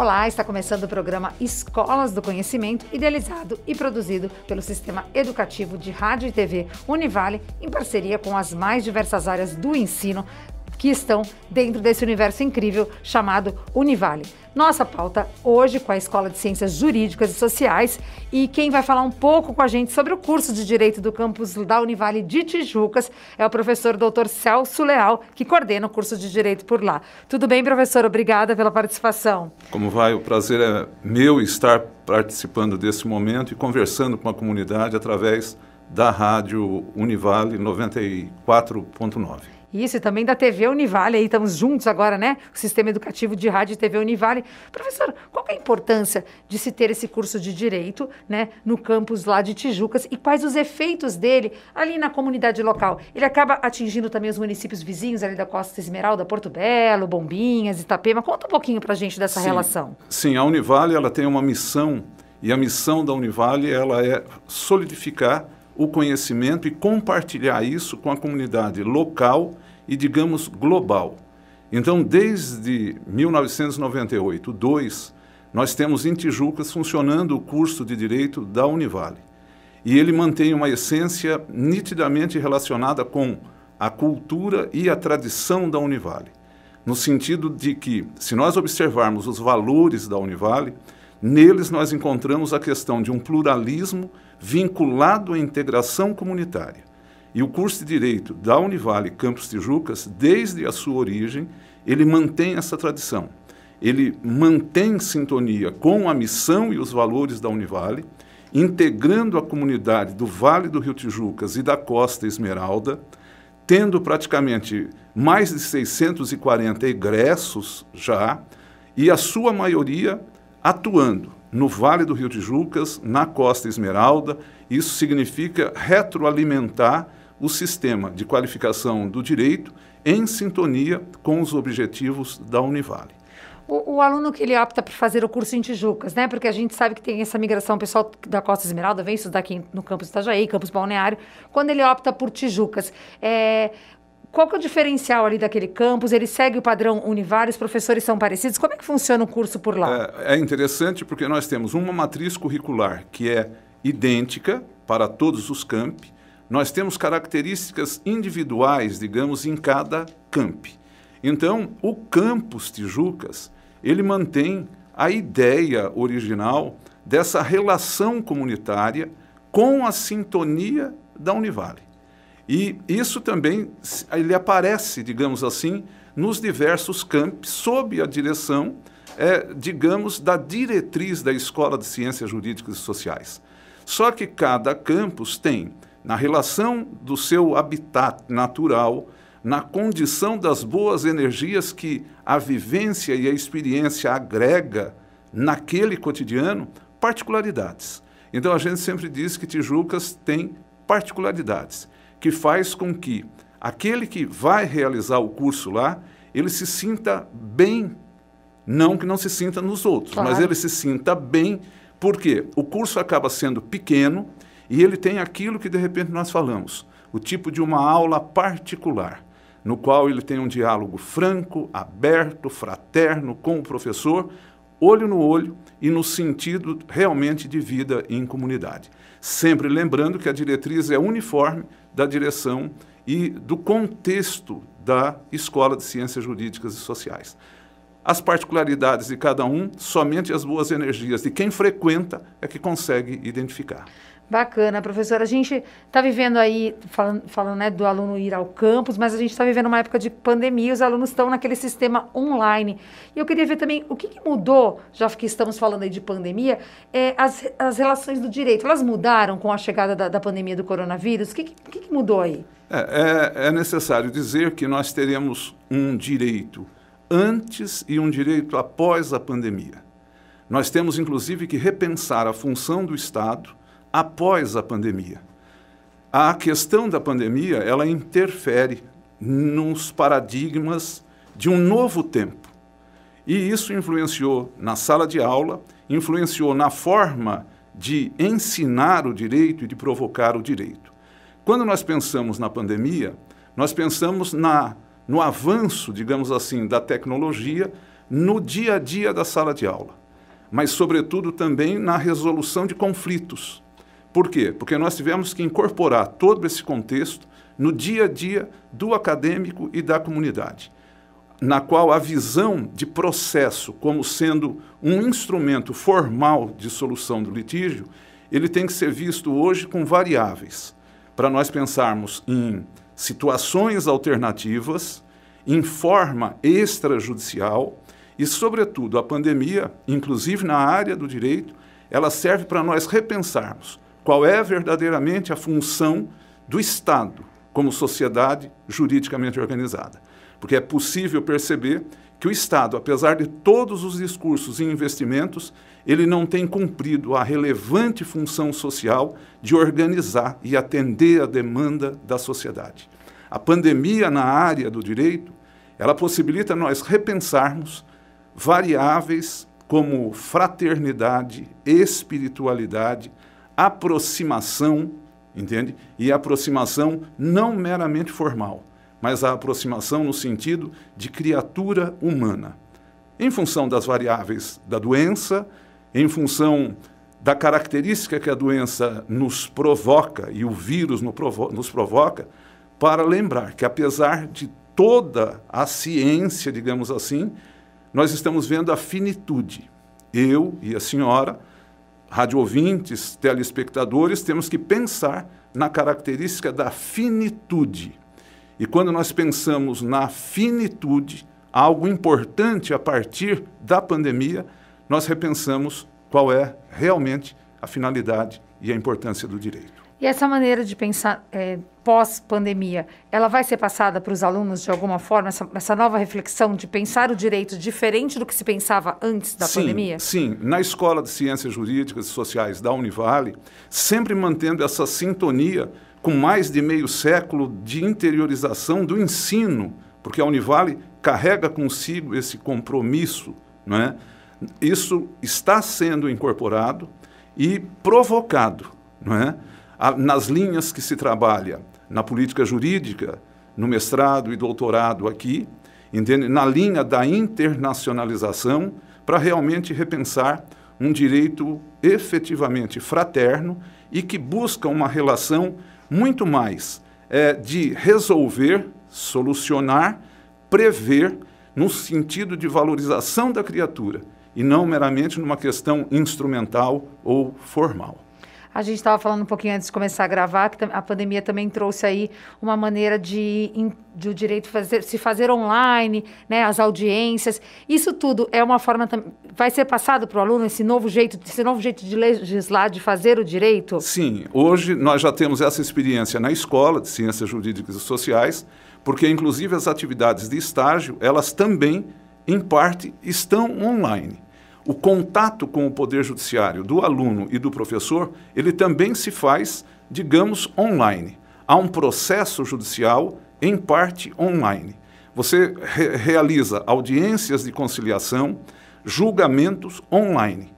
Olá, está começando o programa Escolas do Conhecimento, idealizado e produzido pelo Sistema Educativo de Rádio e TV Univale, em parceria com as mais diversas áreas do ensino, que estão dentro desse universo incrível chamado Univale. Nossa pauta hoje com a Escola de Ciências Jurídicas e Sociais e quem vai falar um pouco com a gente sobre o curso de Direito do campus da Univale de Tijucas é o professor Dr. Celso Leal, que coordena o curso de Direito por lá. Tudo bem, professor? Obrigada pela participação. Como vai? O prazer é meu estar participando desse momento e conversando com a comunidade através da rádio Univale 94.9. Isso, e também da TV Univale, aí estamos juntos agora, né? O Sistema Educativo de Rádio e TV Univale. Professor, qual é a importância de se ter esse curso de Direito, né, no campus lá de Tijucas e quais os efeitos dele ali na comunidade local? Ele acaba atingindo também os municípios vizinhos ali da Costa Esmeralda, Porto Belo, Bombinhas, Itapema. Conta um pouquinho pra gente dessa sim, relação. Sim, a Univale, ela tem uma missão e a missão da Univale, ela é solidificar o conhecimento e compartilhar isso com a comunidade local e, digamos, global. Então, desde 1998, 2, nós temos em Tijucas funcionando o curso de Direito da Univale. E ele mantém uma essência nitidamente relacionada com a cultura e a tradição da Univale, no sentido de que, se nós observarmos os valores da Univale, neles nós encontramos a questão de um pluralismo vinculado à integração comunitária. E o curso de Direito da Univale Campos Tijucas, desde a sua origem, ele mantém essa tradição. Ele mantém sintonia com a missão e os valores da Univale, integrando a comunidade do Vale do Rio Tijucas e da Costa Esmeralda, tendo praticamente mais de 640 egressos já, e a sua maioria atuando no Vale do Rio Tijucas, na Costa Esmeralda. Isso significa retroalimentar o sistema de qualificação do direito em sintonia com os objetivos da Univale. O, o, aluno que ele opta por fazer o curso em Tijucas, né? Porque a gente sabe que tem essa migração, o pessoal da Costa Esmeralda vem estudar aqui no campus Itajaí, campus Balneário, quando ele opta por Tijucas. É, qual que é o diferencial ali daquele campus? Ele segue o padrão Univar, os professores são parecidos? Como é que funciona o curso por lá? É, é interessante porque nós temos uma matriz curricular que é idêntica para todos os campi. Nós temos características individuais, digamos, em cada campi. Então, o campus Tijucas, ele mantém a ideia original dessa relação comunitária com a sintonia da Univale. E isso também ele aparece, digamos assim, nos diversos campos sob a direção, é, digamos, da diretriz da Escola de Ciências Jurídicas e Sociais. Só que cada campus tem, na relação do seu habitat natural, na condição das boas energias que a vivência e a experiência agrega naquele cotidiano, particularidades. Então a gente sempre diz que Tijucas tem particularidades que faz com que aquele que vai realizar o curso lá, ele se sinta bem. Não que não se sinta nos outros, claro. mas ele se sinta bem, porque o curso acaba sendo pequeno e ele tem aquilo que de repente nós falamos, o tipo de uma aula particular, no qual ele tem um diálogo franco, aberto, fraterno com o professor, olho no olho e no sentido realmente de vida em comunidade. Sempre lembrando que a diretriz é uniforme da direção e do contexto da Escola de Ciências Jurídicas e Sociais. As particularidades de cada um, somente as boas energias de quem frequenta é que consegue identificar. Bacana, professora. A gente está vivendo aí, falando, falando né, do aluno ir ao campus, mas a gente está vivendo uma época de pandemia, os alunos estão naquele sistema online. E eu queria ver também o que, que mudou, já que estamos falando aí de pandemia, é, as, as relações do direito, elas mudaram com a chegada da, da pandemia do coronavírus? O que, que, que mudou aí? É, é, é necessário dizer que nós teremos um direito antes e um direito após a pandemia. Nós temos, inclusive, que repensar a função do Estado após a pandemia. A questão da pandemia, ela interfere nos paradigmas de um novo tempo. E isso influenciou na sala de aula, influenciou na forma de ensinar o direito e de provocar o direito. Quando nós pensamos na pandemia, nós pensamos na, no avanço, digamos assim, da tecnologia no dia a dia da sala de aula, mas, sobretudo, também na resolução de conflitos. Por quê? Porque nós tivemos que incorporar todo esse contexto no dia a dia do acadêmico e da comunidade, na qual a visão de processo como sendo um instrumento formal de solução do litígio, ele tem que ser visto hoje com variáveis, para nós pensarmos em situações alternativas, em forma extrajudicial e, sobretudo, a pandemia, inclusive na área do direito, ela serve para nós repensarmos qual é verdadeiramente a função do Estado como sociedade juridicamente organizada. Porque é possível perceber que o Estado, apesar de todos os discursos e investimentos, ele não tem cumprido a relevante função social de organizar e atender a demanda da sociedade. A pandemia na área do direito, ela possibilita nós repensarmos variáveis como fraternidade, espiritualidade, aproximação, entende? E aproximação não meramente formal, mas a aproximação no sentido de criatura humana. Em função das variáveis da doença, em função da característica que a doença nos provoca e o vírus nos provoca, para lembrar que, apesar de toda a ciência, digamos assim, nós estamos vendo a finitude. Eu e a senhora radiovintes, telespectadores, temos que pensar na característica da finitude. E quando nós pensamos na finitude, algo importante a partir da pandemia, nós repensamos qual é realmente a finalidade e a importância do direito. E essa maneira de pensar é, pós-pandemia, ela vai ser passada para os alunos de alguma forma, essa, essa, nova reflexão de pensar o direito diferente do que se pensava antes da sim, pandemia? Sim, na Escola de Ciências Jurídicas e Sociais da Univale, sempre mantendo essa sintonia com mais de meio século de interiorização do ensino, porque a Univale carrega consigo esse compromisso, não é? Isso está sendo incorporado e provocado, não é? nas linhas que se trabalha na política jurídica, no mestrado e doutorado aqui, entende? na linha da internacionalização, para realmente repensar um direito efetivamente fraterno e que busca uma relação muito mais é, de resolver, solucionar, prever, no sentido de valorização da criatura, e não meramente numa questão instrumental ou formal. A gente estava falando um pouquinho antes de começar a gravar que a pandemia também trouxe aí uma maneira de, de o direito fazer, se fazer online, né, as audiências. Isso tudo é uma forma vai ser passado para o aluno esse novo jeito, esse novo jeito de legislar, de fazer o direito? Sim, hoje nós já temos essa experiência na escola de ciências jurídicas e sociais, porque inclusive as atividades de estágio, elas também em parte estão online o contato com o poder judiciário do aluno e do professor, ele também se faz, digamos, online. Há um processo judicial em parte online. Você re realiza audiências de conciliação, julgamentos online.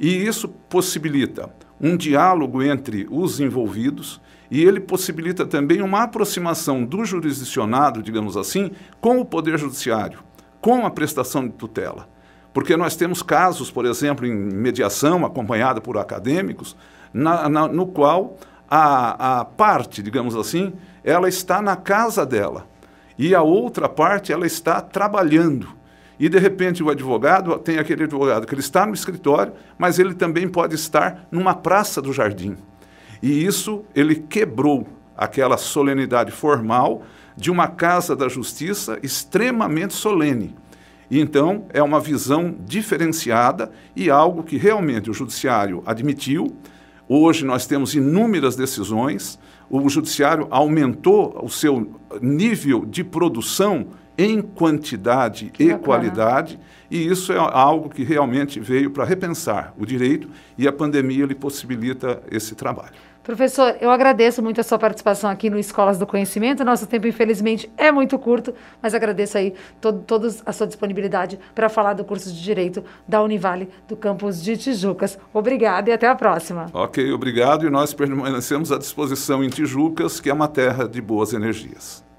E isso possibilita um diálogo entre os envolvidos e ele possibilita também uma aproximação do jurisdicionado, digamos assim, com o poder judiciário, com a prestação de tutela. Porque nós temos casos, por exemplo, em mediação acompanhada por acadêmicos, na, na, no qual a, a parte, digamos assim, ela está na casa dela e a outra parte ela está trabalhando. E de repente o advogado tem aquele advogado que ele está no escritório, mas ele também pode estar numa praça do jardim. E isso ele quebrou aquela solenidade formal de uma casa da justiça extremamente solene. Então, é uma visão diferenciada e algo que realmente o Judiciário admitiu. Hoje nós temos inúmeras decisões, o Judiciário aumentou o seu nível de produção em quantidade que e bacana. qualidade, e isso é algo que realmente veio para repensar o direito e a pandemia lhe possibilita esse trabalho. Professor, eu agradeço muito a sua participação aqui no Escolas do Conhecimento. Nosso tempo, infelizmente, é muito curto, mas agradeço aí todo, a sua disponibilidade para falar do curso de Direito da Univale do campus de Tijucas. Obrigada e até a próxima. Ok, obrigado. E nós permanecemos à disposição em Tijucas, que é uma terra de boas energias.